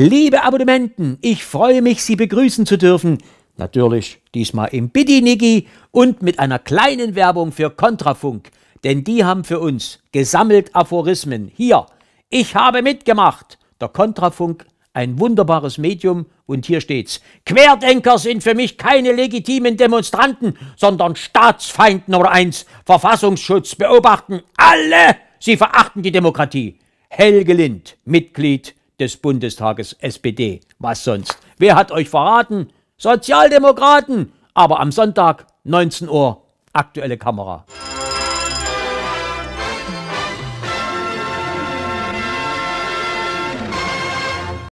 Liebe Abonnenten, ich freue mich, Sie begrüßen zu dürfen. Natürlich diesmal im Niggi und mit einer kleinen Werbung für Kontrafunk, denn die haben für uns gesammelt Aphorismen. Hier, ich habe mitgemacht. Der Kontrafunk, ein wunderbares Medium und hier steht's. Querdenker sind für mich keine legitimen Demonstranten, sondern Staatsfeinden oder eins. Verfassungsschutz beobachten alle. Sie verachten die Demokratie. Helge Lind, Mitglied des Bundestages SPD. Was sonst? Wer hat euch verraten? Sozialdemokraten! Aber am Sonntag, 19 Uhr, aktuelle Kamera.